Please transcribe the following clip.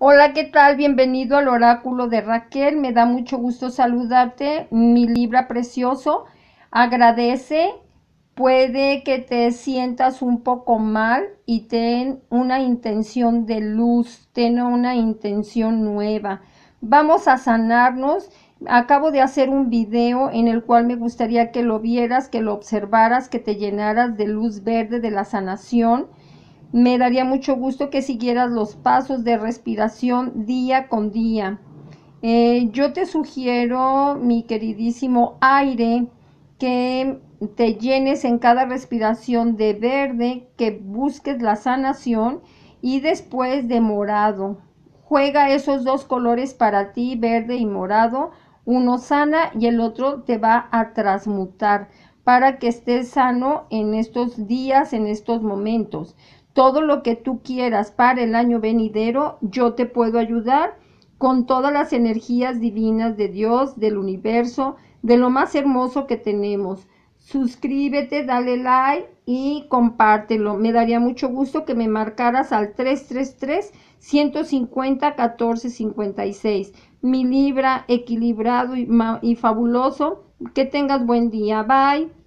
Hola, ¿qué tal? Bienvenido al oráculo de Raquel. Me da mucho gusto saludarte, mi Libra precioso. Agradece. Puede que te sientas un poco mal y ten una intención de luz, ten una intención nueva. Vamos a sanarnos. Acabo de hacer un video en el cual me gustaría que lo vieras, que lo observaras, que te llenaras de luz verde de la sanación me daría mucho gusto que siguieras los pasos de respiración día con día. Eh, yo te sugiero, mi queridísimo aire, que te llenes en cada respiración de verde, que busques la sanación y después de morado. Juega esos dos colores para ti, verde y morado. Uno sana y el otro te va a transmutar para que estés sano en estos días, en estos momentos todo lo que tú quieras para el año venidero, yo te puedo ayudar con todas las energías divinas de Dios, del universo, de lo más hermoso que tenemos. Suscríbete, dale like y compártelo. Me daría mucho gusto que me marcaras al 333-150-1456. Mi Libra equilibrado y, fabuloso. Que tengas buen día. Bye.